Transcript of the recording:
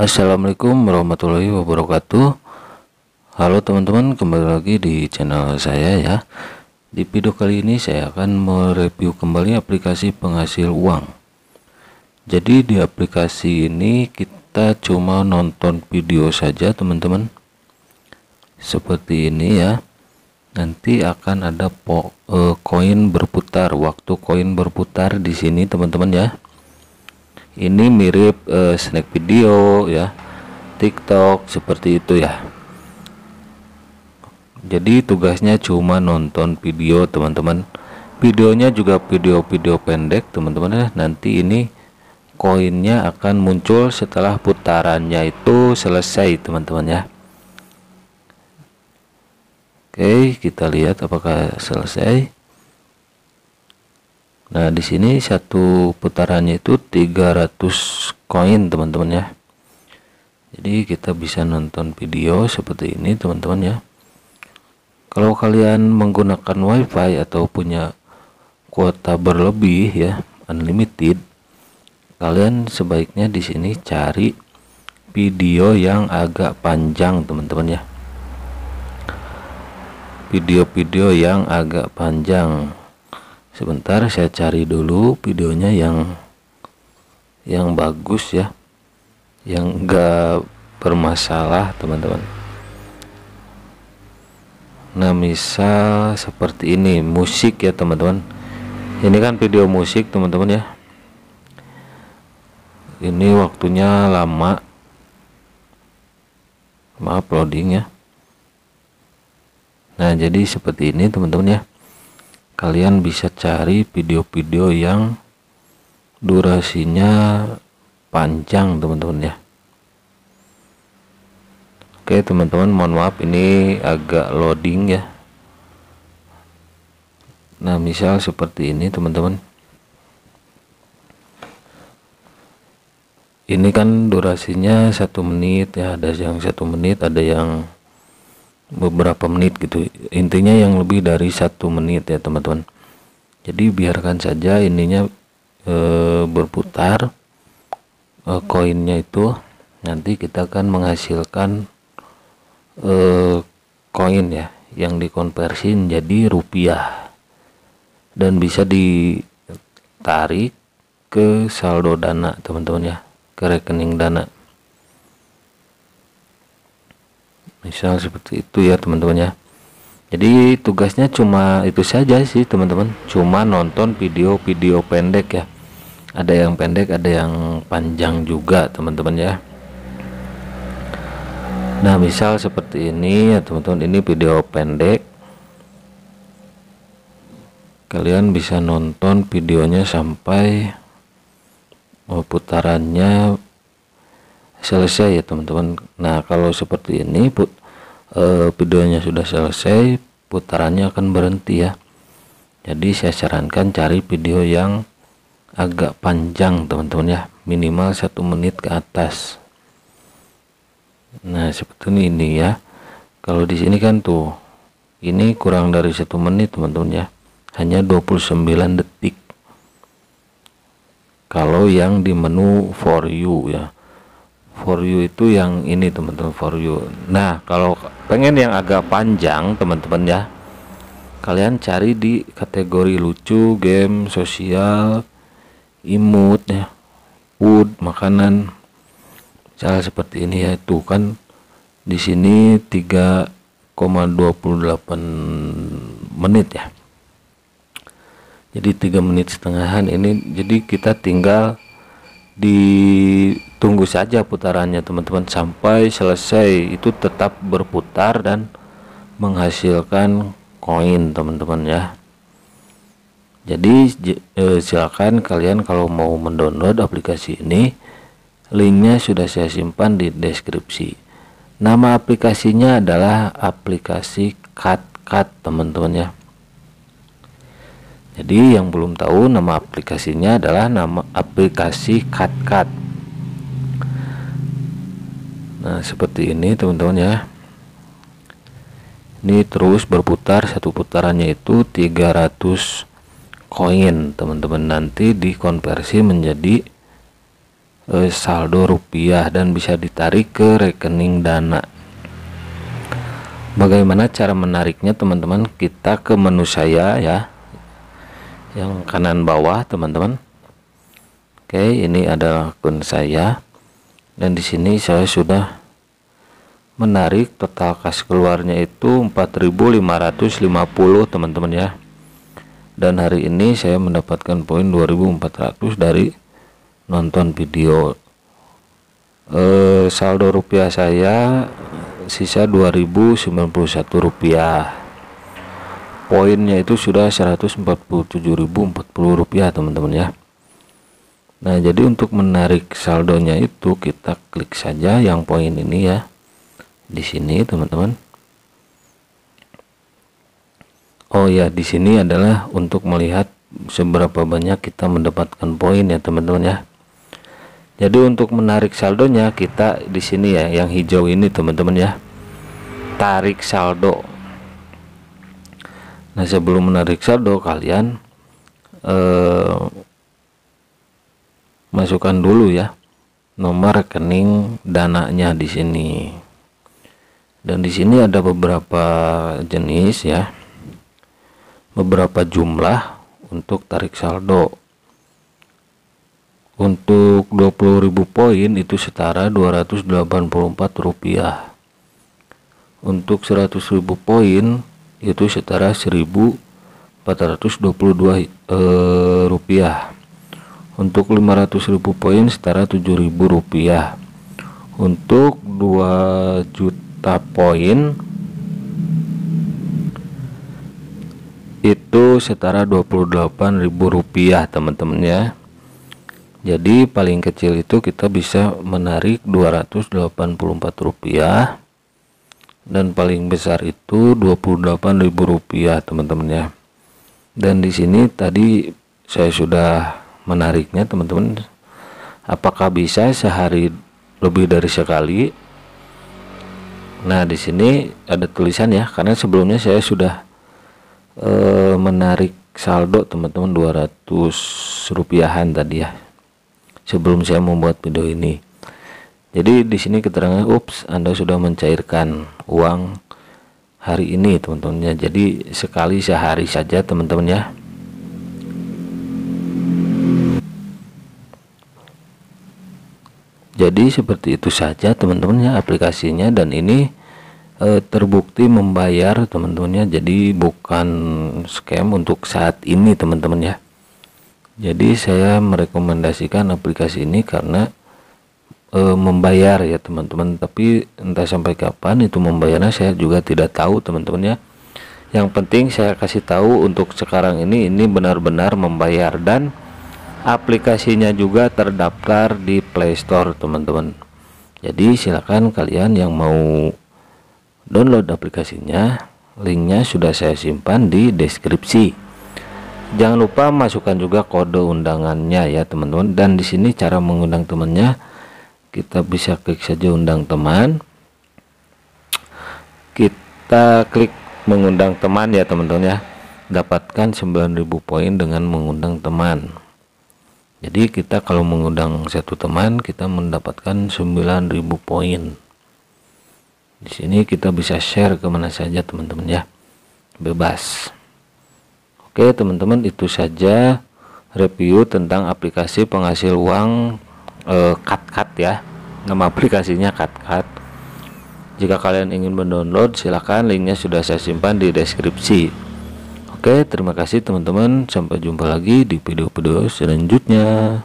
Assalamualaikum warahmatullahi wabarakatuh Halo teman-teman kembali lagi di channel saya ya Di video kali ini saya akan mereview kembali aplikasi penghasil uang Jadi di aplikasi ini kita cuma nonton video saja teman-teman Seperti ini ya Nanti akan ada eh, koin berputar Waktu koin berputar di sini teman-teman ya ini mirip uh, snack video ya TikTok seperti itu ya jadi tugasnya cuma nonton video teman-teman videonya juga video-video pendek teman-teman ya nanti ini koinnya akan muncul setelah putarannya itu selesai teman-teman ya Oke kita lihat apakah selesai Nah, di sini satu putarannya itu 300 koin, teman-teman ya. Jadi kita bisa nonton video seperti ini, teman-teman ya. Kalau kalian menggunakan WiFi atau punya kuota berlebih ya, unlimited, kalian sebaiknya di sini cari video yang agak panjang, teman-teman ya video-video yang agak panjang sebentar saya cari dulu videonya yang yang bagus ya yang enggak bermasalah teman-teman nah misal seperti ini musik ya teman-teman ini kan video musik teman-teman ya ini waktunya lama maaf loading ya nah jadi seperti ini teman-teman ya kalian bisa cari video-video yang durasinya panjang teman-teman ya Oke teman-teman mohon maaf ini agak loading ya Nah misal seperti ini teman-teman Ini kan durasinya satu menit ya ada yang satu menit ada yang beberapa menit gitu intinya yang lebih dari satu menit ya teman-teman jadi biarkan saja ininya e, berputar e, koinnya itu nanti kita akan menghasilkan e, koin ya yang dikonversi menjadi rupiah dan bisa ditarik ke saldo dana teman-teman ya ke rekening dana misal seperti itu ya teman-teman ya jadi tugasnya cuma itu saja sih teman-teman cuma nonton video-video pendek ya ada yang pendek ada yang panjang juga teman-teman ya nah misal seperti ini ya teman-teman ini video pendek kalian bisa nonton videonya sampai oh, putarannya selesai ya teman-teman nah kalau seperti ini put e, videonya sudah selesai putarannya akan berhenti ya jadi saya sarankan cari video yang agak panjang teman-teman ya minimal satu menit ke atas nah seperti ini ya kalau di sini kan tuh ini kurang dari satu menit teman-teman ya hanya 29 detik kalau yang di menu for you ya for you itu yang ini teman-teman for you nah kalau pengen yang agak panjang teman-teman ya kalian cari di kategori lucu game sosial imut ya food makanan cara seperti ini ya itu kan di sini 3,28 menit ya jadi tiga menit setengahan ini jadi kita tinggal di tunggu saja putarannya teman-teman sampai selesai itu tetap berputar dan menghasilkan koin teman-teman ya jadi eh, silakan kalian kalau mau mendownload aplikasi ini linknya sudah saya simpan di deskripsi nama aplikasinya adalah aplikasi Cut Cut teman-teman ya jadi yang belum tahu nama aplikasinya adalah nama aplikasi Cut Cut nah seperti ini teman-teman ya ini terus berputar satu putarannya itu 300 koin teman-teman nanti dikonversi menjadi eh, saldo rupiah dan bisa ditarik ke rekening dana bagaimana cara menariknya teman-teman kita ke menu saya ya yang kanan bawah teman-teman oke ini adalah akun saya dan di sini saya sudah menarik total kas keluarnya itu 4550 teman-teman ya dan hari ini saya mendapatkan poin 2400 dari nonton video e, saldo rupiah saya sisa 2091 rupiah poinnya itu sudah 147.040 rupiah teman-teman ya Nah, jadi untuk menarik saldonya itu kita klik saja yang poin ini ya. Di sini, teman-teman. Oh ya, di sini adalah untuk melihat seberapa banyak kita mendapatkan poin ya, teman-teman ya. Jadi untuk menarik saldonya kita di sini ya, yang hijau ini teman-teman ya. Tarik saldo. Nah, sebelum menarik saldo kalian eh masukkan dulu ya nomor rekening dananya di sini dan di sini ada beberapa jenis ya beberapa jumlah untuk tarik saldo untuk 20.000 poin itu setara 284 rupiah untuk 100.000 poin itu setara 1422 eh, rupiah untuk 500.000 poin setara 7.000 rupiah untuk 2 juta poin itu setara 28.000 rupiah teman-teman ya jadi paling kecil itu kita bisa menarik 284 rupiah dan paling besar itu 28.000 rupiah teman-teman ya dan di sini tadi saya sudah menariknya teman-teman apakah bisa sehari lebih dari sekali nah di sini ada tulisan ya karena sebelumnya saya sudah e, menarik saldo teman-teman 200 rupiahan tadi ya sebelum saya membuat video ini jadi di sini keterangan ups Anda sudah mencairkan uang hari ini teman-temannya jadi sekali sehari saja teman-teman ya jadi seperti itu saja teman-teman ya aplikasinya dan ini e, terbukti membayar teman-temannya jadi bukan scam untuk saat ini teman-teman ya jadi saya merekomendasikan aplikasi ini karena e, membayar ya teman-teman tapi entah sampai kapan itu membayarnya saya juga tidak tahu teman-teman ya yang penting saya kasih tahu untuk sekarang ini ini benar-benar membayar dan aplikasinya juga terdaftar di Play Store teman-teman jadi silakan kalian yang mau download aplikasinya linknya sudah saya simpan di deskripsi jangan lupa masukkan juga kode undangannya ya teman-teman dan di sini cara mengundang temannya kita bisa klik saja undang teman kita klik mengundang teman ya teman-teman ya dapatkan 9000 poin dengan mengundang teman jadi kita kalau mengundang satu teman kita mendapatkan 9000 poin di sini kita bisa share kemana saja teman-teman ya bebas oke teman-teman itu saja review tentang aplikasi penghasil uang eh, -Cut, ya nama aplikasinya cut-cut jika kalian ingin mendownload silahkan linknya sudah saya simpan di deskripsi Oke, terima kasih teman-teman. Sampai jumpa lagi di video-video selanjutnya.